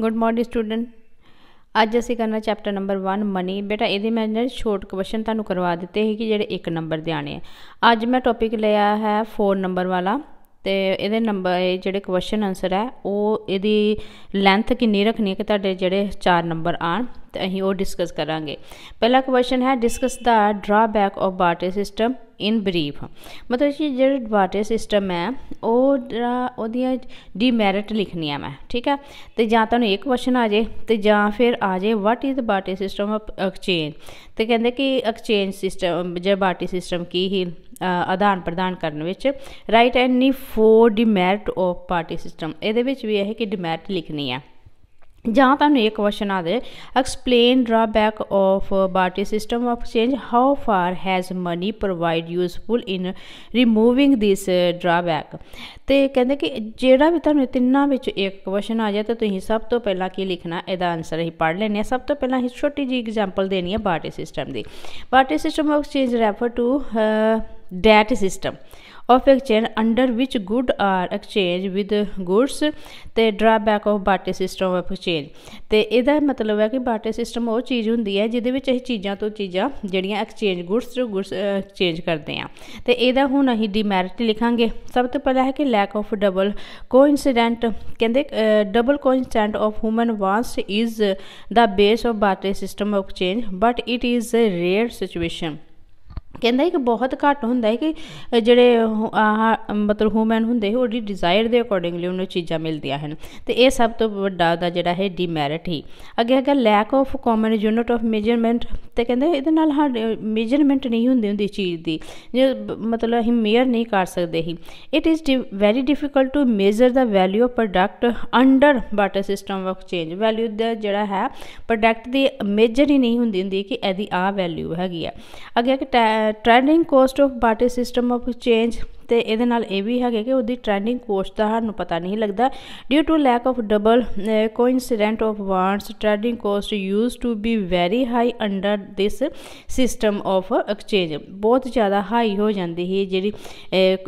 Good morning student ਅੱਜ ਅਸੀਂ ਕਰਨਾ ਚੈਪਟਰ ਨੰਬਰ 1 ਮਨੀ ਬੇਟਾ ਇਹਦੇ ਮੈਂ ਜਿਹੜੇ ਛੋਟ ਕੁਐਸਚਨ ਤੁਹਾਨੂੰ ਕਰਵਾ ਦਿੱਤੇ ਹੈ ਕਿ ਜਿਹੜੇ 1 ਨੰਬਰ ਦੇ ਆਣੇ ਆ ਅੱਜ ਮੈਂ ਟੌਪਿਕ ਲਿਆ ਹੈ 4 ਨੰਬਰ ਵਾਲਾ ਤੇ ਇਹਦੇ ਨੰਬਰ ਜਿਹੜੇ ਕੁਐਸਚਨ ਆਨਸਰ ਹੈ ਉਹ ਇਹਦੀ ਲੈਂਥ ਕਿੰਨੀ ਰੱਖਣੀ ਹੈ ਕਿ ਤੁਹਾਡੇ ਜਿਹੜੇ 4 ਨੰਬਰ ਆਣ ਤੇ ਅਸੀਂ ਉਹ ਡਿਸਕਸ ਕਰਾਂਗੇ ਪਹਿਲਾ ਕੁਐਸਚਨ ਹੈ discuss the drawback of barter system in brief ਮਤਲਬ ਕਿ ਜਿਹੜਾ ਵਾਟਰ ਸਿਸਟਮ ਹੈ ਉਹ ਉਹਦੀਆਂ ਡੀਮੈਰਿਟ ਲਿਖਣੀ ਆ ਮੈਂ ਠੀਕ ਹੈ ਤੇ ਜਾਂ ਤੁਹਾਨੂੰ ਇੱਕ ਕੁਐਸਚਨ ਆ ਜੇ ਤੇ ਜਾਂ ਫਿਰ ਆ ਜੇ what is barter system of exchange ਤੇ ਕਹਿੰਦੇ ਕਿ ਐਕਸਚੇਂਜ ਸਿਸਟਮ ਜਿਹੜਾ ਬਾਟੇ ਸਿਸਟਮ ਕੀ ਹੀ ਆਦਾਨ ਪ੍ਰਦਾਨ ਕਰਨ ਵਿੱਚ right any four demerit of barter system ਇਹਦੇ ਵਿੱਚ ਵੀ ਇਹ ਹੈ ਕਿ ਡੀਮੈਰਿਟ ਲਿਖਣੀ ਆ ਜਾਂ ਤੁਹਾਨੂੰ ਇੱਕ ਕੁਐਸਚਨ ਆ ਦੇ explain drawback of barter system of change how far has money provide useful in removing this drawback ਤੇ ਕਹਿੰਦੇ ਕਿ ਜਿਹੜਾ ਵੀ ਤੁਹਾਨੂੰ ਤਿੰਨਾਂ ਵਿੱਚ ਇੱਕ ਕੁਐਸਚਨ ਆ ਜਾਏ ਤਾਂ ਤੁਸੀਂ ਸਭ ਤੋਂ ਪਹਿਲਾਂ ਕੀ ਲਿਖਣਾ ਇਹਦਾ ਆਨਸਰ ਹੀ ਪੜ੍ਹ ਲੈਣੇ ਆ ਸਭ ਤੋਂ ਪਹਿਲਾਂ ਹੀ ਛੋਟੀ ਜੀ ਐਗਜ਼ਾਮਪਲ ਦੇਣੀ ਹੈ ਬਾਰਟਰ ਸਿਸਟਮ ਦੀ barter system of change refer to that system of exchange under which goods are exchanged with goods ਤੇ drawback of barter system of exchange ਤੇ ਇਹਦਾ ਮਤਲਬ ਹੈ ਕਿ ਬਾਟੇ ਸਿਸਟਮ ਉਹ ਚੀਜ਼ ਹੁੰਦੀ ਹੈ ਜਿਹਦੇ ਵਿੱਚ ਅਸੀਂ ਚੀਜ਼ਾਂ ਤੋਂ ਚੀਜ਼ਾਂ ਜਿਹੜੀਆਂ ਐਕਸਚੇਂਜ ਗੁੱਡਸ ਤੋਂ ਗੁੱਡਸ ਐਕਸਚੇਂਜ ਕਰਦੇ ਆ ਤੇ ਇਹਦਾ ਹੁਣ ਅਸੀਂ ਡਿਮੈਰਿਟ ਲਿਖਾਂਗੇ ਸਭ ਤੋਂ ਪਹਿਲਾਂ ਹੈ ਕਿ ਲੈਕ ਆਫ ਡਬਲ ਕੋਇਨਸੀਡੈਂਟ ਕਹਿੰਦੇ double coincidence of human wants is the base of barter system of exchange but it is a rare situation ਕਹਿੰਦਾ ਹੈ ਕਿ ਬਹੁਤ ਘੱਟ ਹੁੰਦਾ ਹੈ ਕਿ ਜਿਹੜੇ ਆ ਮਤਲਬ ਹਿਊਮਨ ਹੁੰਦੇ ਉਹਦੀ ਡਿਜ਼ਾਇਰ ਦੇ ਅਕੋਰਡਿੰਗਲੀ ਉਹਨੂੰ ਚੀਜ਼ਾਂ ਮਿਲਦੀਆਂ ਹਨ ਤੇ ਇਹ ਸਭ ਤੋਂ ਵੱਡਾ ਦਾ ਜਿਹੜਾ ਹੈ ਡਿਮੈਰਿਟ ਹੀ ਅੱਗੇ ਹੈਗਾ lack of common unit of measurement ਤੇ ਕਹਿੰਦੇ ਇਹਦੇ ਨਾਲ ਸਾਡੇ ਮੇਜਰਮੈਂਟ ਨਹੀਂ ਹੁੰਦੀ ਹੁੰਦੀ ਚੀਜ਼ ਦੀ ਜੇ ਮਤਲਬ ਅਸੀਂ ਮੇਅਰ ਨਹੀਂ ਕਰ ਸਕਦੇ ਹੀ it is very difficult to measure the value of product under barter system of change value ਦਾ ਜਿਹੜਾ ਹੈ ਪ੍ਰੋਡਕਟ ਦੀ ਮੇਜਰ ਹੀ ਨਹੀਂ ਹੁੰਦੀ ਹੁੰਦੀ ਕਿ ਇਹਦੀ ਆ ਵੈਲਿਊ ਹੈਗੀ ਆ ਅੱਗੇ ਕਿ trading cost of barter system of change ਤੇ ਇਹਦੇ ਨਾਲ ਇਹ ਵੀ ਹੈਗੇ ਕਿ ਉਹਦੀ ਟ੍ਰੈਂਡਿੰਗ ਕੋਸਟ ਦਾ ਸਾਨੂੰ ਪਤਾ ਨਹੀਂ ਲੱਗਦਾ due to lack of double coincidence of wants trading cost use to be very high under this system of exchange ਬਹੁਤ ਜ਼ਿਆਦਾ ਹਾਈ ਹੋ ਜਾਂਦੀ ਹੈ ਜਿਹੜੀ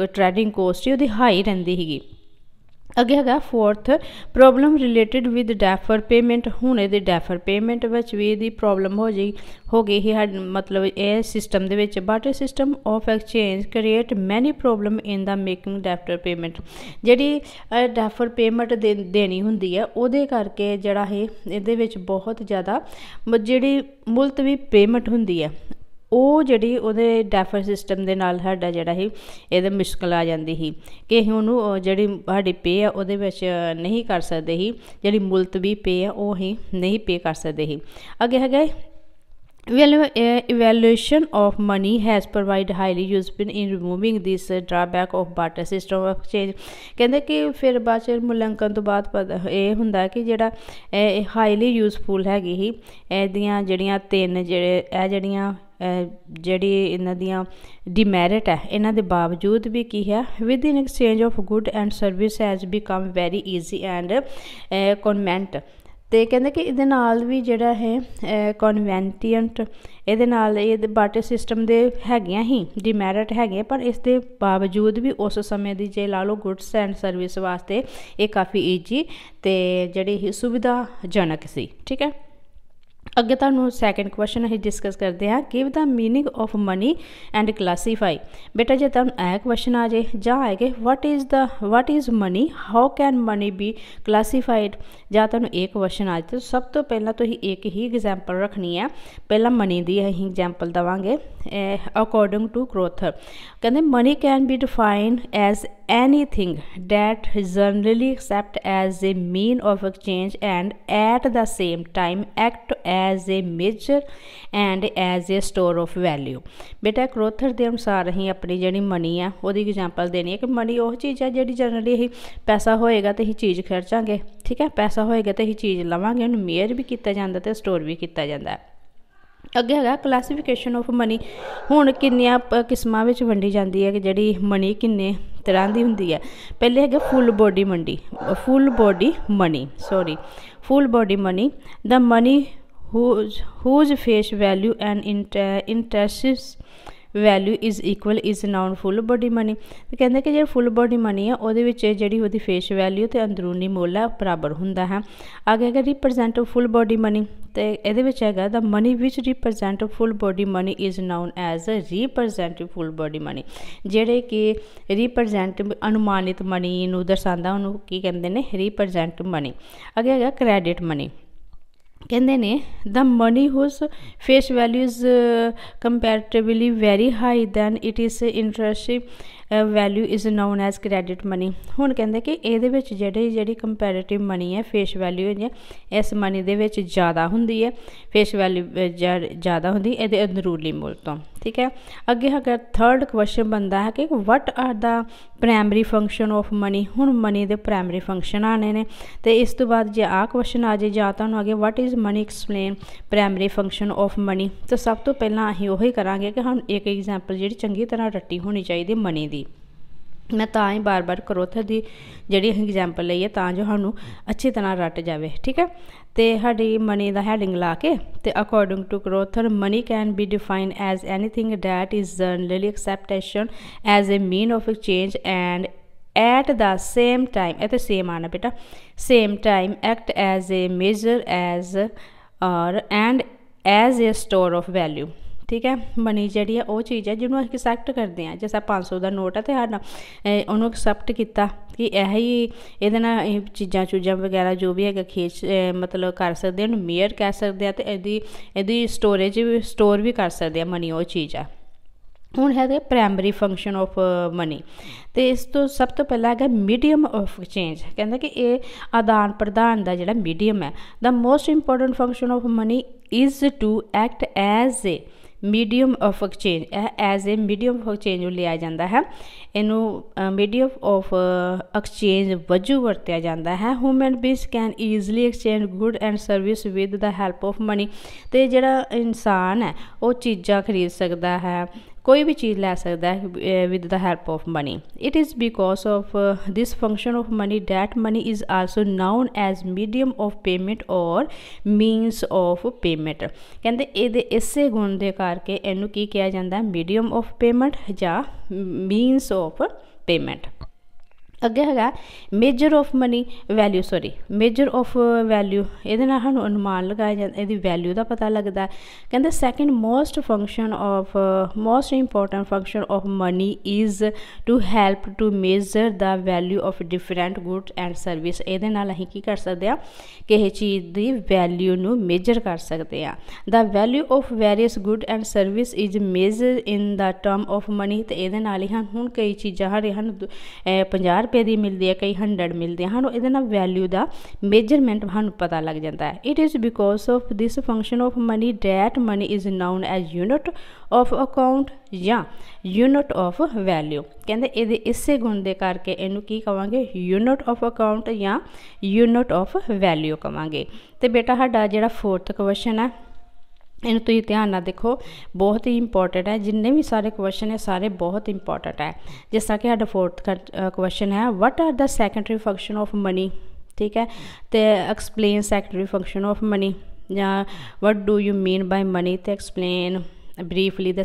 ਟ੍ਰੈਂਡਿੰਗ ਕੋਸਟ ਉਹਦੀ ਹਾਈ ਰਹਿੰਦੀ ਹੈਗੀ ਅੱਗੇ ਹੈਗਾ fourth problem related with defer payment ਹੁਣ ਇਹਦੇ ਡੈਫਰ ਪੇਮੈਂਟ ਵਿੱਚ ਵੀ ਇਹਦੀ ਪ੍ਰੋਬਲਮ ਹੋ ਜਾਈ ਹੋ ਗਈ ਹੈ ਮਤਲਬ ਇਹ ਸਿਸਟਮ ਦੇ ਵਿੱਚ but system of exchange create many problem in the making defer payment ਜਿਹੜੀ ਡੈਫਰ ਪੇਮੈਂਟ ਦੇਣੀ ਹੁੰਦੀ ਹੈ ਉਹਦੇ ਕਰਕੇ ਜਿਹੜਾ ਇਹ ਇਹਦੇ ਵਿੱਚ ਬਹੁਤ ਜ਼ਿਆਦਾ ਜਿਹੜੀ ਮੁਲਤਵੀ ਪੇਮੈਂਟ ਹੁੰਦੀ ਹੈ ਉਹ ਜਿਹੜੀ ਉਹਦੇ ਡੈਫਰ ਸਿਸਟਮ ਦੇ ਨਾਲ ਸਾਡਾ ਜਿਹੜਾ ਹੈ ਇਹਦੇ ਮੁਸ਼ਕਲ ਆ ਜਾਂਦੀ ਹੀ ਕਿ ਅਸੀਂ ਉਹਨੂੰ ਜਿਹੜੀ ਸਾਡੀ ਪੇ ਆ ਉਹਦੇ ਵਿੱਚ ਨਹੀਂ ਕਰ ਸਕਦੇ ਹੀ ਜਿਹੜੀ ਮੁਲਤਵੀ ਪੇ ਆ ਉਹ ਹੀ ਨਹੀਂ ਪੇ ਕਰ ਸਕਦੇ ਹੀ ਅੱਗੇ ਹੈਗਾ Well, uh, evaluation of money has provided highly useful in removing this drawback of barter system of exchange ਕਹਿੰਦੇ ਕਿ ਫਿਰ ਬਾਅਦ ਚ ਮੁਲਾਂਕਣ ਤੋਂ ਬਾਅਦ ਇਹ ਹੁੰਦਾ ਕਿ ਜਿਹੜਾ ਇਹ ਹਾਈਲੀ ਯੂਸਫੁਲ ਹੈਗੀ ਹੀ ਇਹਦੀਆਂ ਜਿਹੜੀਆਂ ਤਿੰਨ ਜਿਹੜੇ ਇਹ ਜਿਹੜੀਆਂ ਜਿਹੜੀ ਇਹਨਾਂ ਦੀਆਂ ਡਿਮੈਰਿਟ ਹੈ ਇਹਨਾਂ ਦੇ ਬਾਵਜੂਦ ਵੀ ਕੀ ਹੈ within exchange of good and service has become very easy and convenient ਤੇ ਕਹਿੰਦੇ ਕਿ ਇਹਦੇ ਨਾਲ ਵੀ ਜਿਹੜਾ ਹੈ ਕਨਵੈਂਟੀਅੰਟ ਇਹਦੇ ਨਾਲ ਇਹ ਬਾਟੇ ਸਿਸਟਮ ਦੇ ਹੈਗੀਆਂ ਹੀ ਡਿਮੈਰਿਟ ਹੈਗੇ ਪਰ ਇਸ ਦੇ ਬਾਵਜੂਦ ਵੀ ਉਸ ਸਮੇਂ ਦੀ ਜੇ ਲਾ ਲਓ ਗੁੱਡਸ ਐਂਡ ਸਰਵਿਸ ਵਾਸਤੇ ਇਹ ਕਾਫੀ ਈਜੀ ਤੇ ਜਿਹੜੀ ਸੁਵਿਧਾਜਨਕ ਸੀ ਠੀਕ ਹੈ ਅੱਗੇ ਤੁਹਾਨੂੰ ਸੈਕੰਡ ਕੁਐਸਚਨ ਅਸੀਂ ਡਿਸਕਸ ਕਰਦੇ ਹਾਂ give the meaning of money and classify ਬੇਟਾ ਜੇ ਤੁਹਾਨੂੰ ਇਹ ਕੁਐਸਚਨ ਆ ਜੇ ਜਾਂ ਆਏ ਕਿ what is the what is money how can money be classified ਜਾਂ ਤੁਹਾਨੂੰ ਇਹ ਕੁਐਸਚਨ ਆ ਜੇ ਸਭ ਤੋਂ ਪਹਿਲਾਂ ਤੁਸੀਂ ਇੱਕ ਹੀ ਐਗਜ਼ਾਮਪਲ ਰੱਖਣੀ ਹੈ ਪਹਿਲਾਂ ਮਨੀ ਦੀ ਅਸੀਂ ਐਗਜ਼ਾਮਪਲ ਦਵਾਂਗੇ ਅਕੋਰਡਿੰਗ ਟੂ ਗਰੋਥ ਕਹਿੰਦੇ money can be defined as anything that is generally accepted as a mean of exchange and at the same time act as a measure and as a store of value ਬੇਟਾ ਕ੍ਰੋਥਰ ਦੇ ਅਨੁਸਾਰ ਅਸੀਂ ਆਪਣੀ ਜਿਹੜੀ money ਆ ਉਹਦੀ example ਦੇਣੀ ਹੈ ਕਿ ਮਨੀ ਉਹ ਚੀਜ਼ ਆ ਜਿਹੜੀ ਜਨਰਲੀ ਅਸੀਂ ਪੈਸਾ ਹੋਏਗਾ ਤੇ ਅਸੀਂ ਚੀਜ਼ ਖਰਚਾਂਗੇ ਠੀਕ ਹੈ ਪੈਸਾ ਹੋਏਗਾ ਤੇ ਅਸੀਂ ਚੀਜ਼ ਲਵਾਂਗੇ ਉਹਨੂੰ ਮੇਅਰ ਵੀ ਕੀਤਾ ਜਾਂਦਾ ਤੇ ਸਟੋਰ ਵੀ ਕੀਤਾ ਜਾਂਦਾ ਹੈ ਅੱਗੇ ਹੈਗਾ ਕਲਾਸੀਫਿਕੇਸ਼ਨ ਆਫ ਮਨੀ ਹੁਣ ਕਿੰਨੀਆਂ ਕਿਸਮਾਂ ਵਿੱਚ ਵੰਡੀ ਜਾਂਦੀ ਹੈ ਕਿ ਜਿਹੜੀ ਮਨੀ ਕਿੰਨੇ ਤਰ੍ਹਾਂ ਦੀ ਹੁੰਦੀ ਹੈ ਪਹਿਲੇ ਹੈਗਾ full bodied money full bodied money sorry full bodied money the money whose whose face value and intrinsic value is equal is known full bodied money ਤੇ ਕਹਿੰਦੇ ਕਿ ਜਿਹੜਾ ਫੁੱਲ ਬੋਡੀ ਮਨੀ ਹੈ ਉਹਦੇ ਵਿੱਚ ਜਿਹੜੀ ਉਹਦੀ ਫੇਸ ਵੈਲਿਊ ਤੇ ਅੰਦਰੂਨੀ ਮੁੱਲ ਹੈ ਬਰਾਬਰ ਹੁੰਦਾ ਹੈ ਅਗੇ ਹੈਗਾ ਰਿਪਰੈਜ਼ੈਂਟ ਫੁੱਲ ਬੋਡੀ ਮਨੀ ਤੇ ਇਹਦੇ ਵਿੱਚ ਹੈਗਾ the money which represent full bodied money is known as a representative full bodied money ਜਿਹੜੇ ਕਿ ਰਿਪਰੈਜ਼ੈਂਟ ਅਨੁਮਾਨਿਤ ਮਨੀ ਨੂੰ ਦਰਸਾਉਂਦਾ ਉਹਨੂੰ ਕੀ ਕਹਿੰਦੇ ਨੇ ਰਿਪਰੈਜ਼ੈਂਟ ਮਨੀ ਅਗੇ ਹੈਗਾ ਕ੍ਰੈਡਿਟ ਮਨੀ ਕਹਿੰਦੇ ਨੇ the money whose face values comparatively very high than it is intrinsic value is known as credit money ਹੁਣ ਕਹਿੰਦੇ ਕਿ ਇਹਦੇ ਵਿੱਚ ਜਿਹੜੇ ਜਿਹੜੀ ਕੰਪੈਰੀਟਿਵ ਮਨੀ ਹੈ ਫੇਸ ਵੈਲਿਊ ਹੈ ਇਸ ਮਨੀ ਦੇ ਵਿੱਚ ਜ਼ਿਆਦਾ ਹੁੰਦੀ ਹੈ ਫੇਸ ਵੈਲਿਊ ਜ਼ਿਆਦਾ ਹੁੰਦੀ ਇਹਦੇ ਅੰਦਰੂਲੀ ਮੁੱਲ ਤੋਂ ਠੀਕ ਹੈ ਅੱਗੇ ਅਗਰ ਥਰਡ ਕੁਐਸਚਨ ਬੰਦਾ ਹੈ ਕਿ what are the primary function of money ਹੁਣ ਮਨੀ ਦੇ ਪ੍ਰਾਇਮਰੀ ਫੰਕਸ਼ਨ ਆਣੇ ਨੇ ਤੇ ਇਸ ਤੋਂ ਬਾਅਦ ਜੇ ਆਹ ਕੁਐਸਚਨ ਆ ਜੇ ਜਾਂ ਤੁਹਾਨੂੰ ਅੱਗੇ what is money explain primary function of money ਤਾਂ ਸਭ ਤੋਂ ਪਹਿਲਾਂ ਅਸੀਂ ਉਹੀ ਕਰਾਂਗੇ ਕਿ ਹੁਣ ਇੱਕ ਐਗਜ਼ਾਮਪਲ ਜਿਹੜੀ ਚੰਗੀ ਤਰ੍ਹਾਂ ਰੱਟੀ ਹੋਣੀ ਚਾਹੀਦੀ ਮਨੀ ਦੀ ਮੈਂ ਤਾਂ ਹੀ ਬਾਰ-ਬਾਰ ਕਰੋਥਾ ਦੀ ਜਿਹੜੀ ਐਗਜ਼ਾਮਪਲ ਲਈ ਹੈ ਤਾਂ ਜੋ ਸਾਨੂੰ ਅੱਛੀ ਤਰ੍ਹਾਂ ਰਟ ਜਾਵੇ ਠੀਕ ਹੈ ਤੇ ਸਾਡੀ ਮਨੀ ਦਾ ਹੈਡਿੰਗ ਲਾ ਕੇ ਤੇ according to Crowther money can be define as anything that is generally acceptation as a mean of exchange and at the same time at the same ਆਣਾ ਬੇਟਾ same time act as a measure as or and as a store of value ਠੀਕ ਹੈ money ਜਿਹੜੀ ਹੈ ਉਹ ਚੀਜ਼ ਹੈ ਜਿਹਨੂੰ ਅਸੀਂ ਐਕਸੈਪਟ ਕਰਦੇ ਹਾਂ ਜਿਵੇਂ 500 ਦਾ ਨੋਟ ਹੈ ਤੇ ਹਨ ਉਹਨੂੰ ਐਕਸੈਪਟ ਕੀਤਾ ਕਿ ਇਹ ਹੀ ਇਹਦੇ ਨਾਲ ਇਹ ਚੀਜ਼ਾਂ ਚੂਜ਼ਾਂ ਵਗੈਰਾ ਜੋ ਵੀ ਹੈਗਾ ਖੇਚ ਮਤਲਬ ਕਰ ਸਕਦੇ ਹਾਂ ਮੇਅਰ ਕਹਿ ਸਕਦੇ ਆ ਤੇ ਇਹਦੀ ਇਹਦੀ ਸਟੋਰੇਜ ਵੀ ਸਟੋਰ ਵੀ ਕਰ ਸਕਦੇ ਆ ਮਨੀ ਉਹ ਚੀਜ਼ ਆ ਹੁਣ ਹੈਗਾ ਪ੍ਰਾਇਮਰੀ ਫੰਕਸ਼ਨ ਆਫ ਮਨੀ ਤੇ ਇਸ ਤੋਂ ਸਭ ਤੋਂ ਪਹਿਲਾਂ ਹੈਗਾ ਮੀਡੀਅਮ ਆਫ ਐਕਸਚੇਂਜ ਕਹਿੰਦਾ ਕਿ ਇਹ ਆਦਾਨ ਪ੍ਰਦਾਨ ਦਾ ਜਿਹੜਾ ਮੀਡੀਅਮ ਹੈ the most important function of money is to act as a medium of exchange ਇਹ as a medium of exchange ਨੂੰ ਲਿਆ ਜਾਂਦਾ ਹੈ ਇਹਨੂੰ ਮੀਡੀਅਮ ਆਫ ਐਕਸਚੇਂਜ ਵਜੋਂ ਵਰਤਿਆ ਜਾਂਦਾ ਹੈ human beings can easily exchange good and service with the help of money ਤੇ ਜਿਹੜਾ ਇਨਸਾਨ ਹੈ ਉਹ ਚੀਜ਼ਾਂ ਖਰੀਦ ਸਕਦਾ ਹੈ ਕੋਈ ਵੀ ਚੀਜ਼ ਲੈ ਸਕਦਾ ਹੈ with the help of money it is because of this function of money that money is also known as medium of payment or means of payment ਕਹਿੰਦੇ ਇਹਦੇ ਇਸੇ ਗੁਣ ਦੇ ਕਰਕੇ ਇਹਨੂੰ ਕੀ ਕਿਹਾ ਜਾਂਦਾ ਮੀਡੀਅਮ ਆਫ ਪੇਮੈਂਟ ਜਾਂ ਮੀਨਸ ਆਫ ਪੇਮੈਂਟ ਅੱਗੇ ਹੈਗਾ measure of money value sorry measure of value ਇਹਦੇ ਨਾਲ ਸਾਨੂੰ ਅਨੁਮਾਨ ਲਗਾਇਆ ਜਾਂਦਾ ਇਹਦੀ ਵੈਲਿਊ ਦਾ ਪਤਾ ਲੱਗਦਾ ਕਹਿੰਦੇ second most function of most important function of money is to help to measure the value of different goods and service ਇਹਦੇ ਨਾਲ ਅਸੀਂ ਕੀ ਕਰ ਸਕਦੇ ਆ ਕਿਸੇ ਚੀਜ਼ ਦੀ ਵੈਲਿਊ ਨੂੰ ਮੇਜਰ ਕਰ ਸਕਦੇ ਆ the value of various good and service is measure in the term of money ਤੇ ਇਹਦੇ ਨਾਲ ਹੀ ਹੁਣ ਕਈ ਚੀਜ਼ਾਂ ਹਰੇ ਹਨ 50 ਰੁਪਏ ਦੀ ਮਿਲਦੀ ਹੈ ਕਈ 100 ਮਿਲਦੇ ਹਨ ਇਹਦੇ ਨਾਲ ਵੈਲਿਊ ਦਾ ਮੇਜਰਮੈਂਟ ਸਾਨੂੰ ਪਤਾ ਲੱਗ ਜਾਂਦਾ ਹੈ it is because of this function of money that money is known as unit of account ਜਾਂ ਯੂਨਿਟ ਆਫ ਵੈਲਿਊ ਕਹਿੰਦੇ ਇਹਦੇ ਇਸੇ ਗੁਣ ਦੇ ਕਰਕੇ ਇਹਨੂੰ ਕੀ ਕਵਾਂਗੇ ਯੂਨਿਟ ਆਫ ਅਕਾਊਂਟ ਜਾਂ ਯੂਨਿਟ ਆਫ ਵੈਲਿਊ ਕਵਾਂਗੇ ਤੇ ਬੇਟਾ ਸਾਡਾ ਜਿਹੜਾ ਫੋਰਥ ਕੁਐਸਚਨ ਹੈ इन तुम तो ध्यान ना देखो बहुत ही इंपॉर्टेंट है जिन्हें भी सारे क्वेश्चन है सारे बहुत इंपॉर्टेंट है जिस तरह कि हाँ फोर्थ क्वेश्चन है what are the secondary function of money ठीक है तो explain secondary function of money या what do you mean by money तो explain briefly the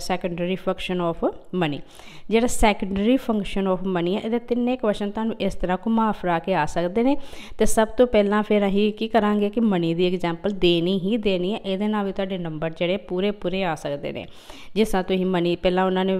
secondary function of money ਜਿਹੜਾ ਸੈਕੰਡਰੀ ਫੰਕਸ਼ਨ ਆਫ ਮਨੀ ਹੈ ਇਹਦੇ ਤਿੰਨੇ ਕੁਐਸਚਨ ਤੁਹਾਨੂੰ ਇਸ ਤਰ੍ਹਾਂ ਘੁਮਾ ਫਰਾ ਕੇ ਆ ਸਕਦੇ ਨੇ ਤੇ ਸਭ ਤੋਂ ਪਹਿਲਾਂ ਫਿਰ ਅਸੀਂ ਕੀ ਕਰਾਂਗੇ ਕਿ ਮਨੀ ਦੀ ਐਗਜ਼ਾਮਪਲ ਦੇਣੀ ਹੀ ਦੇਣੀ ਹੈ ਇਹਦੇ ਨਾਲ ਵੀ ਤੁਹਾਡੇ ਨੰਬਰ ਜਿਹੜੇ ਪੂਰੇ ਪੂਰੇ ਆ ਸਕਦੇ ਨੇ ਜਿਸ ਤਰ੍ਹਾਂ ਤੁਸੀਂ ਮਨੀ ਪਹਿਲਾਂ ਉਹਨਾਂ ਨੇ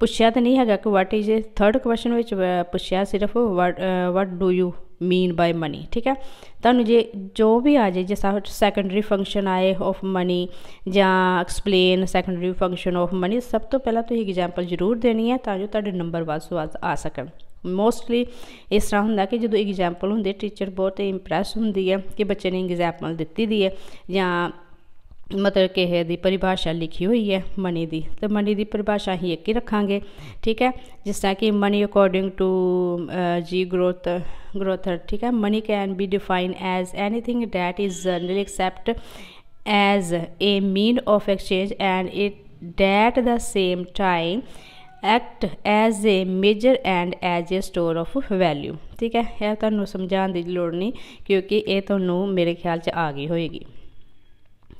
ਪੁੱਛਿਆ ਤਾਂ ਨਹੀਂ ਹੈਗਾ ਕਿ ਵਾਟ ਇਜ਼ ਥਰਡ ਕੁਐਸਚਨ ਵਿੱਚ ਪੁੱਛਿਆ ਸਿਰਫ what do you mean by money ਠੀਕ ਹੈ ਤੁਹਾਨੂੰ ਜੇ ਜੋ ਵੀ ਆ ਜੇ ਜੇ ਸੈਕੰਡਰੀ ਫੰਕਸ਼ਨ ਆਏ ਆਫ ਮਨੀ ਜਾਂ explain secondary function of money ਸਭ ਤੋਂ ਪਹਿਲਾਂ ਤੁਸੀਂ ਐਗਜ਼ਾਮਪਲ ਜ਼ਰੂਰ ਦੇਣੀ ਹੈ ਤਾਂ ਜੋ ਤੁਹਾਡੇ ਨੰਬਰ ਵੱਧ ਤੋਂ ਵੱਧ ਆ ਸਕਣ ਮੋਸਟਲੀ ਇਸ ਤਰ੍ਹਾਂ ਹੁੰਦਾ ਕਿ ਜਦੋਂ ਐਗਜ਼ਾਮਪਲ ਹੁੰਦੇ ਟੀਚਰ ਬਹੁਤ ਇੰਪ੍ਰੈਸ ਹੁੰਦੀ ਹੈ ਕਿ ਬੱਚੇ ਨੇ ਐਗਜ਼ਾਮਪਲ ਦਿੱਤੀ ਦੀ ਹੈ ਜਾਂ ਮਤਲਬ ਕਿ ਹੈ ਦੀ ਪਰਿਭਾਸ਼ਾ ਲਿਖੀ ਹੋਈ ਹੈ ਮਨੀ ਦੀ ਤੇ ਮਨੀ ਦੀ ਪਰਿਭਾਸ਼ਾ ਹੀ ਇੱਕ ਹੀ ਰੱਖਾਂਗੇ ਠੀਕ ਹੈ ਜਿਸ ਤਰ੍ਹਾਂ ਕਿ ਮਨੀ ਅਕੋਰਡਿੰਗ ਟੂ ਜੀ ਗਰੋਥ ਗਰੋਥਰ ਠੀਕ ਹੈ money can be define as anything that is generally accept as a mean of exchange and it that the same time act as a measure and as a store of value ਠੀਕ ਹੈ ਇਹ ਤੁਹਾਨੂੰ ਸਮਝਾਉਣ ਦੀ ਲੋੜ ਨਹੀਂ ਕਿਉਂਕਿ ਇਹ ਤੁਹਾਨੂੰ ਮੇਰੇ ਖਿਆਲ 'ਚ ਆ ਗਈ ਹੋਏਗੀ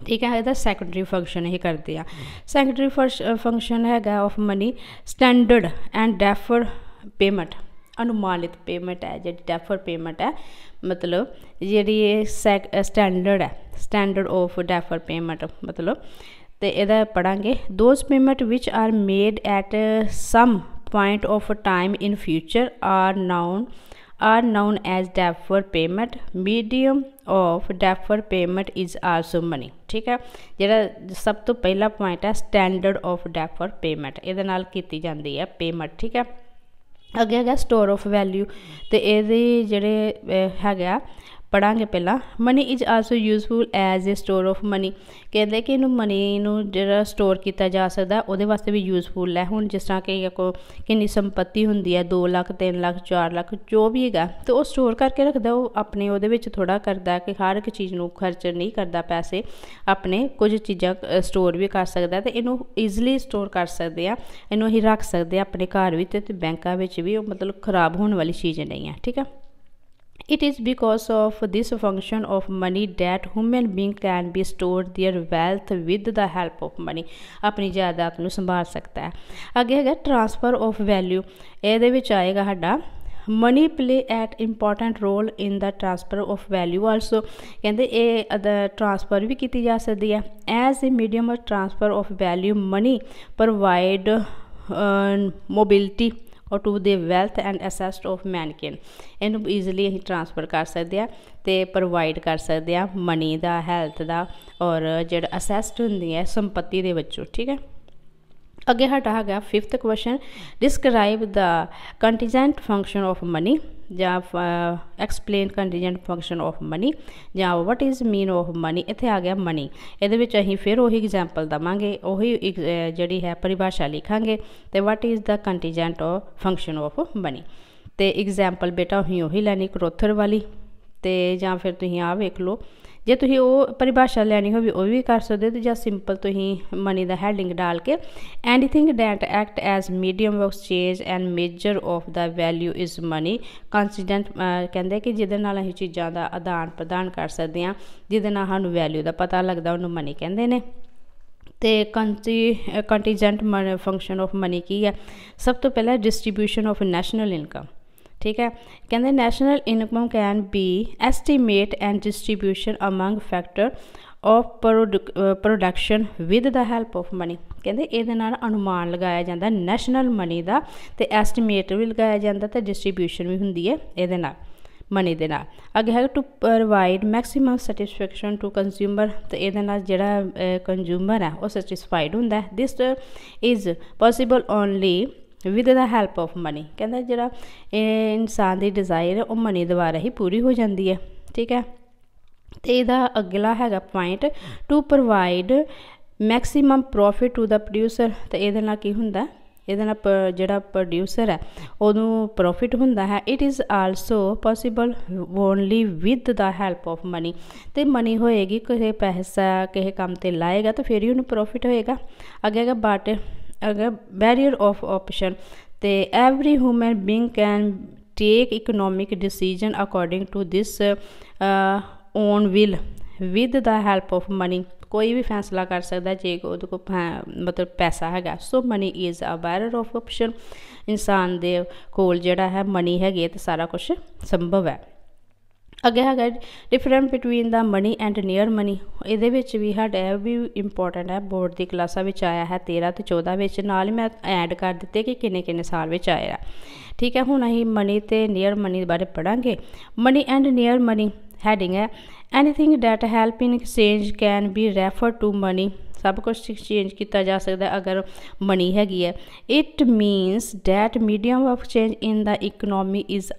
ਠੀਕ ਹੈ ਇਹਦਾ ਸੈਕੰਡਰੀ ਫੰਕਸ਼ਨ ਇਹ ਕਰਦੇ ਆ ਸੈਕੰਡਰੀ ਫੰਕਸ਼ਨ ਹੈਗਾ of money standard and defer payment ਅਨੁਮਾਨਿਤ ਪੇਮੈਂਟ ਹੈ ਜਿਹੜੀ ਡੈਫਰ ਪੇਮੈਂਟ ਹੈ ਮਤਲਬ ਜਿਹੜੀ ਇਹ ਸਟੈਂਡਰਡ ਹੈ ਸਟੈਂਡਰਡ ਆਫ ਡੈਫਰ ਪੇਮੈਂਟ ਮਤਲਬ ਤੇ ਇਹਦਾ ਪੜਾਂਗੇ ਦੋਸ ਪੇਮੈਂਟ ਵਿਚ are made at some point of time in future are known are known as deferred payment medium of deferred payment is also money ਠੀਕ ਹੈ ਜਿਹੜਾ ਸਭ ਤੋਂ ਪਹਿਲਾ ਪੁਆਇੰਟ ਹੈ ਸਟੈਂਡਰਡ ਆਫ ਡੈਫਰ ਪੇਮੈਂਟ ਇਹਦੇ ਨਾਲ ਕੀਤੀ ਜਾਂਦੀ ਹੈ ਪੇਮੈਂਟ ਠੀਕ ਹੈ ਅੱਗੇ ਹੈਗਾ ਸਟੋਰ ਆਫ ਵੈਲਿਊ ਤੇ ਇਹਦੇ ਜਿਹੜੇ ਹੈਗਾ ਪੜਾਂਗੇ ਪਹਿਲਾਂ money is also useful as a store of money ਕਹਿੰਦੇ ਕਿ ਇਹਨੂੰ ਮਨੀ ਨੂੰ ਜਿਹੜਾ ਸਟੋਰ ਕੀਤਾ ਜਾ ਸਕਦਾ ਉਹਦੇ ਵਾਸਤੇ ਵੀ ਯੂਸਫੁਲ ਹੈ ਹੁਣ ਜਿਸ ਤਰ੍ਹਾਂ ਕਿ ਕੋ ਕਿੰਨੀ ਸੰਪਤੀ ਹੁੰਦੀ ਹੈ 2 ਲੱਖ 3 ਲੱਖ 4 ਲੱਖ ਜੋ ਵੀ ਹੈਗਾ ਤੇ ਉਹ ਸਟੋਰ ਕਰਕੇ ਰੱਖਦਾ ਉਹ ਆਪਣੇ ਉਹਦੇ ਵਿੱਚ ਥੋੜਾ ਕਰਦਾ ਕਿ ਹਰ ਇੱਕ ਚੀਜ਼ ਨੂੰ ਖਰਚ ਨਹੀਂ ਕਰਦਾ ਪੈਸੇ ਆਪਣੇ ਕੁਝ ਚੀਜ਼ਾਂ ਸਟੋਰ ਵੀ ਕਰ ਸਕਦਾ ਤੇ ਇਹਨੂੰ ਈਜ਼ਲੀ ਸਟੋਰ ਕਰ ਸਕਦੇ ਆ ਇਹਨੂੰ ਹੀ ਰੱਖ ਸਕਦੇ ਆ ਆਪਣੇ ਘਰ ਵਿੱਚ ਤੇ ਬੈਂਕਾਂ ਵਿੱਚ ਵੀ ਉਹ ਮਤਲਬ ਖਰਾਬ ਹੋਣ ਵਾਲੀ ਚੀਜ਼ ਨਹੀਂ ਹੈ ਠੀਕ ਹੈ It is because of this function of money that human being can be stored their wealth with the help of money ਆਪਣੀ ਜਾਇਦਾਦ ਨੂੰ ਸੰਭਾਲ ਸਕਦਾ ਹੈ ਅੱਗੇ ਹੈਗਾ ਟ੍ਰਾਂਸਫਰ ਆਫ ਵੈਲਿਊ ਇਹਦੇ ਵਿੱਚ ਆਏਗਾ ਸਾਡਾ money play at important role in the transfer of value also ਕਹਿੰਦੇ ਇਹ ਟ੍ਰਾਂਸਫਰ ਵੀ ਕੀਤੀ ਜਾ ਸਕਦੀ ਹੈ as a medium of transfer of value money provide mobility or to the wealth and asset of mankind ਇਹਨੂੰ ਈਜ਼ੀਲੀ ਅਸੀਂ transfer ਕਰ ਸਕਦੇ ਆ ਤੇ ਪ੍ਰੋਵਾਈਡ ਕਰ ਸਕਦੇ ਆ ਮਨੀ ਦਾ ਹੈਲਥ ਦਾ ਔਰ ਜਿਹੜਾ ਅਸੈਸਟ ਹੁੰਦੀ ਹੈ ਸੰਪਤੀ ਦੇ ਵਿੱਚੋਂ ਠੀਕ ਹੈ ਅੱਗੇ ਹਟਾ ਗਿਆ 5th question describe the contingent function of money ਜਾਂ explain contingent function of money ਜਾਂ what is mean of money ਇੱਥੇ ਆ ਗਿਆ ਮਨੀ ਇਹਦੇ ਵਿੱਚ ਅਸੀਂ ਫਿਰ ਉਹੀ ਐਗਜ਼ਾਮਪਲ ਦਵਾਂਗੇ ਉਹੀ ਜਿਹੜੀ ਹੈ ਪਰਿਭਾਸ਼ਾ ਲਿਖਾਂਗੇ ਤੇ what is the contingent of function of money ਤੇ ਐਗਜ਼ਾਮਪਲ ਬੇਟਾ ਉਹੀ ਉਹੀ ਲੈਣੀ ਕਰੋਥਰ ਵਾਲੀ ਤੇ ਜਾਂ ਫਿਰ ਤੁਸੀਂ ਆ ਵੇਖ ਲਓ ਜੇ ਤੁਸੀਂ ਉਹ ਪਰਿਭਾਸ਼ਾ ਲੈਣੀ ਹੋਵੇ ਉਹ ਵੀ ਕਰ ਸਕਦੇ ਹੋ ਤੇ ਜਾਂ ਸਿੰਪਲ ਤੁਸੀਂ ਮਨੀ ਦਾ ਹੈਡਿੰਗ ਡਾਲ ਕੇ anything that act as medium of exchange and measure of the value is money considered ਕਹਿੰਦੇ ਕਿ ਜਿਹਦੇ ਨਾਲ ਅਸੀਂ ਚੀਜ਼ਾਂ ਦਾ ਆਦਾਨ ਪ੍ਰਦਾਨ ਕਰ ਸਕਦੇ ਹਾਂ ਜਿਹਦੇ ਨਾਲ ਸਾਨੂੰ ਵੈਲਿਊ ਦਾ ਪਤਾ ਲੱਗਦਾ ਉਹਨੂੰ ਮਨੀ ਕਹਿੰਦੇ ਨੇ ਤੇ ਕੰਟੀ ਕੰਟੀਜੈਂਟ ਫੰਕਸ਼ਨ ਆਫ ਮਨੀ ਕੀ ਹੈ ਸਭ ਤੋਂ ਪਹਿਲਾਂ ਡਿਸਟ੍ਰੀਬਿਊਸ਼ਨ ਆਫ ਨੈਸ਼ਨਲ ਇਨਕਮ ਠੀਕ ਹੈ ਕਹਿੰਦੇ national income can be estimate and distribution among factor of production with the help of money ਕਹਿੰਦੇ ਇਹਦੇ ਨਾਲ ਅਨੁਮਾਨ ਲਗਾਇਆ ਜਾਂਦਾ ਨੈਸ਼ਨਲ ਮਨੀ ਦਾ ਤੇ ਐਸਟੀਮੇਟ ਵੀ ਲਗਾਇਆ ਜਾਂਦਾ ਤੇ ਡਿਸਟ੍ਰੀਬਿਊਸ਼ਨ ਵੀ ਹੁੰਦੀ ਹੈ ਇਹਦੇ ਨਾਲ ਮਨੀ ਦੇ ਨਾਲ ਅੱਗੇ ਹੈ to provide maximum satisfaction to consumer ਤੇ ਇਹਦੇ ਨਾਲ ਜਿਹੜਾ ਕੰਜ਼ਿਊਮਰ ਹੈ ਉਹ ਸੈਟੀਸਫਾਈਡ ਹੁੰਦਾ ਹੈ this is possible only with the help of money ਕਹਿੰਦਾ ਜਿਹੜਾ ਇਨਸਾਨ ਦੀ ਡਿਜ਼ਾਇਰ ਉਹ ਮਨੀ ਦੁਆਰਾ ਹੀ ਪੂਰੀ ਹੋ ਜਾਂਦੀ ਹੈ ਠੀਕ ਹੈ ਤੇ ਇਹਦਾ ਅਗਲਾ ਹੈਗਾ point to provide maximum profit to the producer ਤੇ ਇਹਦੇ ਨਾਲ ਕੀ ਹੁੰਦਾ ਇਹਦੇ ਨਾਲ ਜਿਹੜਾ ਪ੍ਰੋਡਿਊਸਰ ਹੈ ਉਹਨੂੰ ਪ੍ਰੋਫਿਟ ਹੁੰਦਾ ਹੈ it is also possible only with the help of money ਤੇ ਮਨੀ ਹੋਏਗੀ ਕਿਸੇ ਪੈਸਾ ਕਿਸੇ ਕੰਮ ਤੇ ਲਾਏਗਾ ਤਾਂ ਫਿਰ ਹੀ ਉਹਨੂੰ ਪ੍ਰੋਫਿਟ ਹੋਏਗਾ ਅੱਗੇ ਹੈਗਾ ਬਟ ਅਗਰ ਬੈਰੀਅਰ ਆਫ ਆਪਸ਼ਨ ਤੇ every human being can take economic decision according to this own will with the help of money ਕੋਈ ਵੀ ਫੈਸਲਾ ਕਰ ਸਕਦਾ ਜੇ ਉਹਦੇ ਕੋਲ ਮਤਲਬ ਪੈਸਾ ਹੈਗਾ so money is a barrier of option ਇਨਸਾਨ ਦੇ ਕੋਲ ਜਿਹੜਾ ਹੈ ਮਨੀ ਹੈਗੇ ਤੇ ਸਾਰਾ ਕੁਝ ਸੰਭਵ ਹੈ ਅੱਗੇ ਹੈਗਾ different between the money and near money ਇਹਦੇ ਵਿੱਚ ਵੀ ਸਾਡਾ ਇਹ ਵੀ ਇੰਪੋਰਟੈਂਟ ਹੈ ਬੋਰਡ ਦੀ ਕਲਾਸਾਂ ਵਿੱਚ ਆਇਆ ਹੈ 13 ਤੇ 14 ਵਿੱਚ ਨਾਲ ਹੀ ਮੈਂ ਐਡ ਕਰ ਦਿੱਤੇ ਕਿ ਕਿੰਨੇ ਕਿੰਨੇ ਸਾਲ ਵਿੱਚ ਆਇਆ ਠੀਕ ਹੈ ਹੁਣ ਅਸੀਂ ਮਨੀ ਤੇ ਨੀਅਰ ਮਨੀ ਬਾਰੇ ਪੜਾਂਗੇ money and near money heading ਹੈ anything that help in exchange can be refer to money ਸਭ ਕੁਝ ਐਕਸਚੇਂਜ ਕੀਤਾ ਜਾ ਸਕਦਾ ਅਗਰ ਮਨੀ ਹੈਗੀ ਹੈ it means that medium of exchange in the economy is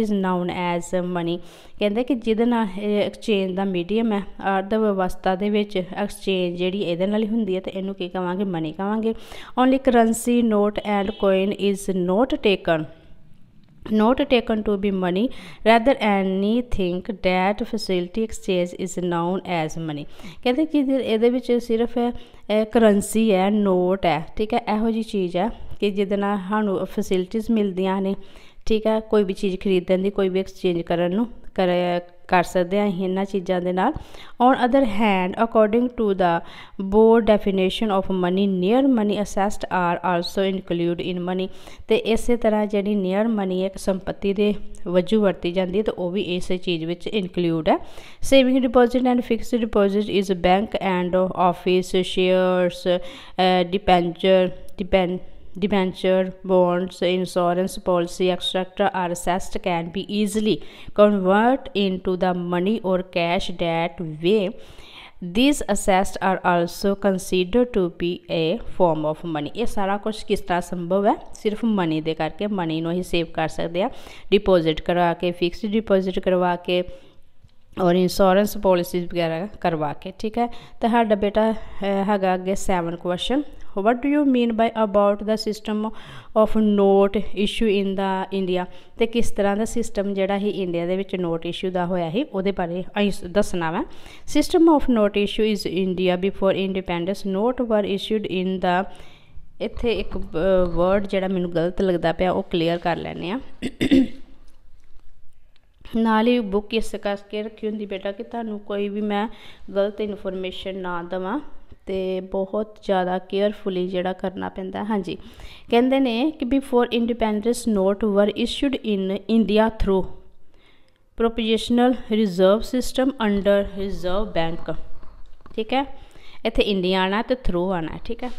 is known as money ਕਹਿੰਦੇ ਕਿ ਜਿਹਦੇ ਨਾਲ ਐਕਸਚੇਂਜ ਦਾ ਮੀਡੀਅਮ ਹੈ ਅਰਥ ਵਿਵਸਥਾ ਦੇ ਵਿੱਚ ਐਕਸਚੇਂਜ ਜਿਹੜੀ ਇਹਦੇ ਨਾਲ ਹੀ ਹੁੰਦੀ ਹੈ ਤੇ ਇਹਨੂੰ ਕੀ ਕਵਾਂਗੇ ਮਨੀ ਕਵਾਂਗੇ only currency note and coin is not taken not taken to be money rather anything that facility exchange is known as money ਕਹਿੰਦੇ ਕਿ ਇਹਦੇ ਵਿੱਚ ਸਿਰਫ ਕਰੰਸੀ ਹੈ ਨੋਟ ਹੈ ਠੀਕ ਹੈ ਇਹੋ ਜੀ ਚੀਜ਼ ਹੈ ਕਿ ਜਿਹਦੇ ਨਾਲ ਸਾਨੂੰ ਫੈਸਿਲਿਟੀਆਂ ਮਿਲਦੀਆਂ ਨੇ ਠੀਕ ਹੈ ਕੋਈ ਵੀ ਚੀਜ਼ ਖਰੀਦਣ ਦੀ ਕੋਈ ਵੀ ਐਕਸਚੇਂਜ ਕਰਨ ਨੂੰ ਕਰ ਸਕਦੇ ਆ ਇਹਨਾਂ ਚੀਜ਼ਾਂ ਦੇ ਨਾਲ on other hand according to the broad definition of money near money assets are also include in money ਤੇ ਇਸੇ ਤਰ੍ਹਾਂ ਜਿਹੜੀ ਨੀਅਰ ਮਨੀ ਇੱਕ ਸੰਪਤੀ ਦੇ ਵਜੂ ਵਰਤੀ ਜਾਂਦੀ ਹੈ ਤਾਂ ਉਹ ਵੀ ਇਸੇ ਚੀਜ਼ ਵਿੱਚ ਇਨਕਲੂਡ ਹੈ saving deposit and fixed deposit is bank and office shares debenture depend debenture, bonds, insurance policy, etc. are assessed can be easily converted into the money or cash that way. This asset are also consider to be a form of money ये सारा कुछ किस तरह संभव है सिर्फ money दे करके money ਨੂੰ ਹੀ ਸੇਵ ਕਰ ਸਕਦੇ ਆ ਡਿਪੋਜ਼ਿਟ ਕਰਵਾ ਕੇ ਫਿਕਸਡ ਡਿਪੋਜ਼ਿਟ ਕਰਵਾ ਕੇ ਔਰ ਇੰਸ਼ੋਰੈਂਸ ਪਾਲਿਸੀਜ਼ ਵਗੈਰਾ ਕਰਵਾ ਕੇ ਠੀਕ ਹੈ ਤੁਹਾਡਾ ਬੇਟਾ ਹੈਗਾ ਅੱਗੇ 7 question what do you mean by about the system of note issue in the India ਤੇ ਕਿਸ ਤਰ੍ਹਾਂ ਦਾ ਸਿਸਟਮ ਜਿਹੜਾ ਹੀ ਇੰਡੀਆ ਦੇ ਵਿੱਚ ਨੋਟ ਇਸ਼ੂ ਦਾ ਹੋਇਆ ਹੈ ਉਹਦੇ ਬਾਰੇ ਅਸੀਂ ਦੱਸਣਾ ਵਾ system of note issue is India before independence note were issued in the ਇੱਥੇ ਇੱਕ ਵਰਡ ਜਿਹੜਾ ਮੈਨੂੰ ਗਲਤ ਲੱਗਦਾ ਪਿਆ ਉਹ ਕਲੀਅਰ ਕਰ ਲੈਣੇ ਆ ਨਾਲ ਹੀ ਬੁੱਕ ਇਸ ਕਰਕੇ ਰੱਖੀ ਹੁੰਦੀ ਬੇਟਾ ਕਿ ਤੁਹਾਨੂੰ ਕੋਈ ਵੀ ਮੈਂ ਗਲਤ ਇਨਫੋਰਮੇਸ਼ਨ ਨਾ ਦਵਾਂ ਤੇ ਬਹੁਤ ਜ਼ਿਆਦਾ ਕੇਅਰਫੁਲੀ ਜਿਹੜਾ ਕਰਨਾ ਪੈਂਦਾ ਹਾਂਜੀ ਕਹਿੰਦੇ ਨੇ ਕਿ before independence note were issued in India through proportional reserve system under reserve bank ਠੀਕ ਹੈ ਇੱਥੇ ਇੰਡੀਆ ਆਣਾ ਤੇ ਥਰੂ ਆਣਾ ਠੀਕ ਹੈ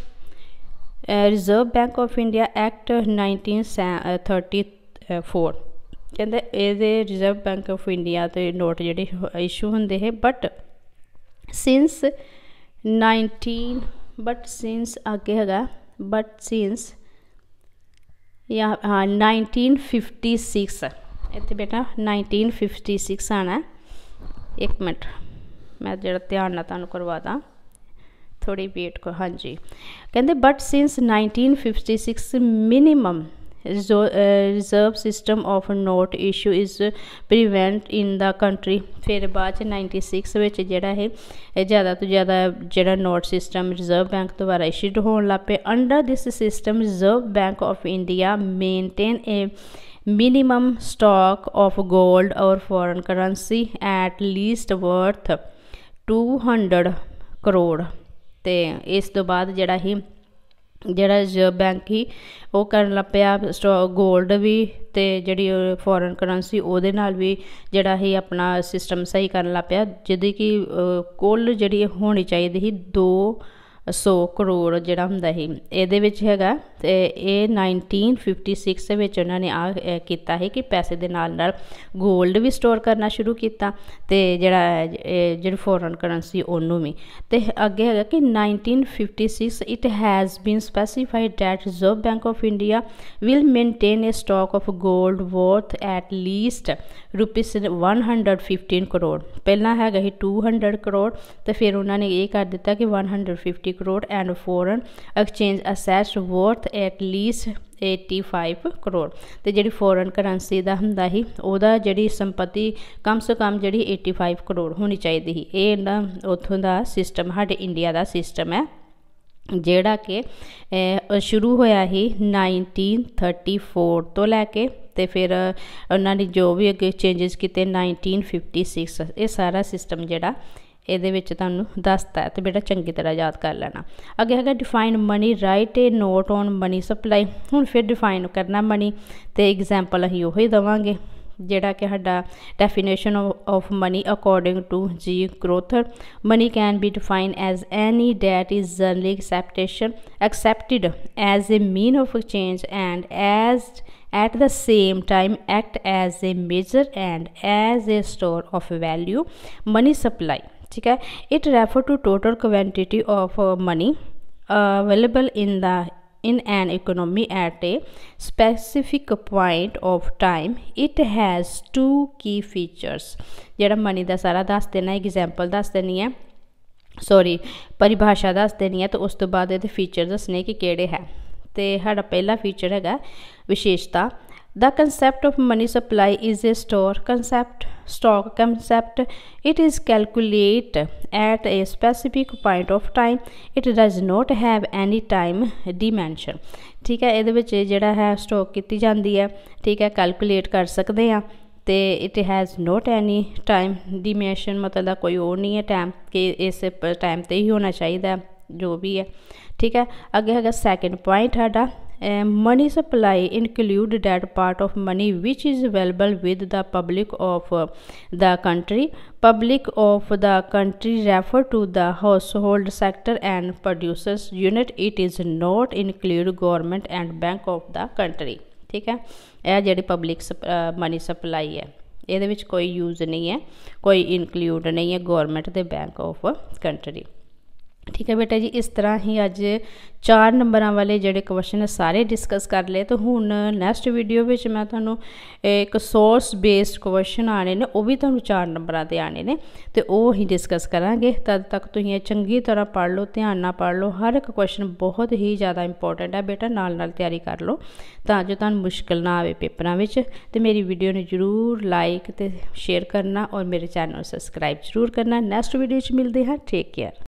reserve bank of India act 1934 ਕਹਿੰਦੇ ਇਹਦੇ ਰਿਜ਼ਰਵ ਬੈਂਕ ਆਫ ਇੰਡੀਆ ਤੇ ਨੋਟ ਜਿਹੜੇ ਇਸ਼ੂ ਹੁੰਦੇ ਹੈ but since nineteen but since आगे है बट सिंस या हाँ नाइनटीन फिफ्टी सिक्स इतने बेटा नाइनटीन फिफ्टी सिक्स आना एक मिनट मैं जरा ध्यान ना तुम करवा दा थोड़ी वेट कर हाँ जी cut since nineteen fifty six minimum reserve system of note issue is prevent in the country ਫਿਰ ਬਾਅਦ ਚ 96 ਵਿੱਚ ਜਿਹੜਾ ਇਹ ਜ਼ਿਆਦਾ ਤੋਂ ਜ਼ਿਆਦਾ ਜਿਹੜਾ ਨੋਟ ਸਿਸਟਮ ਰਿਜ਼ਰਵ ਬੈਂਕ ਦੁਆਰਾ ਇਸ਼ੂਡ ਹੋਣ ਲੱਪੇ under this system reserve bank of India maintain a minimum stock of gold or foreign currency at least worth 200 crore ਤੇ ਇਸ ਤੋਂ ਬਾਅਦ ਜਿਹੜਾ ਹੀ ਜਿਹੜਾ ਰਿਜ਼ਰਵ ਬੈਂਕ ਹੀ ਉਹ ਕਰਨ ਲੱਪਿਆ ਗੋਲਡ ਵੀ ਤੇ ਜਿਹੜੀ ਫੋਰਨ ਕਰੰਸੀ ਉਹਦੇ ਨਾਲ ਵੀ ਜਿਹੜਾ ਇਹ ਆਪਣਾ ਸਿਸਟਮ ਸਹੀ ਕਰਨ ਲੱਪਿਆ ਜਿੱਦੇ ਕਿ ਕੁੱਲ ਜਿਹੜੀ ਹੋਣੀ ਚਾਹੀਦੀ ਸੀ ਦੋ 100 ਕਰੋੜ ਜਿਹੜਾ ਹੁੰਦਾ ਹੈ ਇਹਦੇ ਵਿੱਚ ਹੈਗਾ ਤੇ ਇਹ 1956 ਦੇ ਵਿੱਚ ਉਹਨਾਂ ਨੇ ਆ ਕੀਤਾ ਹੈ ਕਿ ਪੈਸੇ ਦੇ ਨਾਲ ਨਾਲ 골ਡ ਵੀ ਸਟੋਰ ਕਰਨਾ ਸ਼ੁਰੂ ਕੀਤਾ ਤੇ ਜਿਹੜਾ ਜਿਹੜੀ ਫੋਰਨ ਕਰੰਸੀ ਉਹਨੂੰ ਵੀ ਤੇ ਅੱਗੇ ਹੈਗਾ ਕਿ 1956 it has been specified that reserve bank of India will maintain a stock of 골ਡ worth at least rupees 115 crore ਪਹਿਲਾਂ ਹੈਗਾ ਹੀ 200 ਕਰੋੜ ਤੇ ਫਿਰ ਉਹਨਾਂ ਨੇ ਇਹ ਕਰ ਦਿੱਤਾ ਕਿ 150 crore and foreign exchange assets worth at least 85 crore ਤੇ ਜਿਹੜੀ ਫੋਰਨ ਕਰੰਸੀ ਦਾ ਹੁੰਦਾ ਹੀ ਉਹਦਾ ਜਿਹੜੀ ਸੰਪਤੀ ਕਮ ਸੇ ਕਮ ਜਿਹੜੀ 85 ਕਰੋੜ ਹੋਣੀ ਚਾਹੀਦੀ ਸੀ ਇਹ ਇਹਨਾਂ ਉਥੋਂ ਦਾ ਸਿਸਟਮ ਸਾਡੇ ਇੰਡੀਆ ਦਾ ਸਿਸਟਮ ਹੈ ਜਿਹੜਾ ਕਿ ਸ਼ੁਰੂ ਹੋਇਆ ਹੀ 1934 ਤੋਂ ਲੈ ਕੇ ਤੇ ਫਿਰ ਉਹਨਾਂ ਨੇ ਜੋ ਵੀ ਅੱਗੇ ਚੇਂਜਸ ਕੀਤੇ 1956 ਇਹ ਸਾਰਾ ਸਿਸਟਮ ਜਿਹੜਾ ਇਹਦੇ ਵਿੱਚ ਤੁਹਾਨੂੰ ਦੱਸਤਾ ਤੇ ਬੇਟਾ ਚੰਗੀ ਤਰ੍ਹਾਂ ਯਾਦ ਕਰ ਲੈਣਾ ਅੱਗੇ ਹੈਗਾ define money right a note on money supply ਹੁਣ ਫਿਰ ਡਿਫਾਈਨ ਕਰਨਾ ਮਨੀ ਤੇ ਐਗਜ਼ਾਮਪਲ ਅਸੀਂ ਉਹੀ ਦਵਾਂਗੇ ਜਿਹੜਾ ਕਿ ਸਾਡਾ definition of money according to G Crowther money can be define as any that is generally acceptation accepted as a mean of exchange and as at the same time act as a measure and as a store of value money supply ਠੀਕ ਹੈ it refer to total quantity of money available in the in an economy at a specific point of time it has two key features ਜਿਹੜਾ money ਦਾ ਸਾਰਾ ਦੱਸ ਦੇਣਾ example ਦੱਸ ਦੇਣੀ ਹੈ ਸੌਰੀ ਪਰਿਭਾਸ਼ਾ ਦੱਸ ਦੇਣੀ ਹੈ ਤੇ ਉਸ ਤੋਂ ਬਾਅਦ ਇਹਦੇ ਫੀਚਰ ਦੱਸਨੇ ਕਿ ਕਿਹੜੇ ਹੈ ਤੇ ਸਾਡਾ ਪਹਿਲਾ ਫੀਚਰ ਹੈਗਾ ਵਿਸ਼ੇਸ਼ਤਾ The concept of money supply is a store concept, stock concept. It is calculate at a specific point of time. It does not have any time dimension. ਠੀਕ ਹੈ ਇਹਦੇ ਵਿੱਚ ਜਿਹੜਾ ਹੈ ਸਟਾਕ ਕੀਤੀ ਜਾਂਦੀ ਹੈ ਠੀਕ ਹੈ ਕੈਲਕੂਲੇਟ ਕਰ ਸਕਦੇ ਆ ਤੇ it has not any time dimension ਮਤਲਬ ਕੋਈ ਹੋਰ ਨਹੀਂ ਹੈ ਟਾਈਮ ਕਿ ਇਸ ਟਾਈਮ ਤੇ ਹੀ ਹੋਣਾ ਚਾਹੀਦਾ ਜੋ ਵੀ ਹੈ ਠੀਕ ਹੈ ਅੱਗੇ ਹੈਗਾ ਸੈਕੰਡ ਪੁਆਇੰਟ ਸਾਡਾ Uh, money supply include that part of money which is available with the public of uh, the country public of the country refer to the household sector and producers unit it is not include government and bank of the country ठीक है यह जी public money supply है ये कोई use नहीं है कोई include नहीं है गौरमेंट के बैंक ऑफ country. ਠੀਕ ਹੈ ਬੇਟਾ ਜੀ ਇਸ ਤਰ੍ਹਾਂ ਹੀ ਅੱਜ ਚਾਰ ਨੰਬਰਾਂ ਵਾਲੇ ਜਿਹੜੇ ਕੁਐਸਚਨ ਸਾਰੇ ਡਿਸਕਸ ਕਰ ਲਏ ਤਾਂ ਹੁਣ ਨੈਕਸਟ ਵੀਡੀਓ ਵਿੱਚ ਮੈਂ ਤੁਹਾਨੂੰ ਇੱਕ ਸੋਰਸ ਬੇਸਡ ਕੁਐਸਚਨ ਆਣੇ ਨੇ ਉਹ ਵੀ ਤੁਹਾਨੂੰ ਚਾਰ ਨੰਬਰਾਂ ਤੇ ਆਣੇ ਨੇ ਤੇ ਉਹ ਹੀ ਡਿਸਕਸ ਕਰਾਂਗੇ ਤਦ ਤੱਕ ਤੁਸੀਂ ਇਹ ਚੰਗੀ ਤਰ੍ਹਾਂ ਪੜ੍ਹ ਲਓ ਧਿਆਨ ਨਾਲ ਪੜ੍ਹ ਲਓ ਹਰ ਇੱਕ ਕੁਐਸਚਨ ਬਹੁਤ ਹੀ ਜ਼ਿਆਦਾ ਇੰਪੋਰਟੈਂਟ ਹੈ ਬੇਟਾ ਨਾਲ ਨਾਲ ਤਿਆਰੀ ਕਰ ਲਓ ਤਾਂ ਜੋ ਤੁਹਾਨੂੰ ਮੁਸ਼ਕਲ ਨਾ ਆਵੇ ਪੇਪਰਾਂ ਵਿੱਚ ਤੇ ਮੇਰੀ ਵੀਡੀਓ ਨੂੰ ਜਰੂਰ ਲਾਈਕ ਤੇ ਸ਼ੇਅਰ ਕਰਨਾ ਔਰ ਮੇਰੇ ਚੈਨਲ ਨੂੰ ਸਬਸਕ੍ਰਾਈਬ ਜਰੂਰ ਕਰਨਾ ਨੈਕਸਟ ਵੀਡੀਓ 'ਚ ਮਿਲਦੇ ਹਾਂ ਟੇਕ ਕੇਅਰ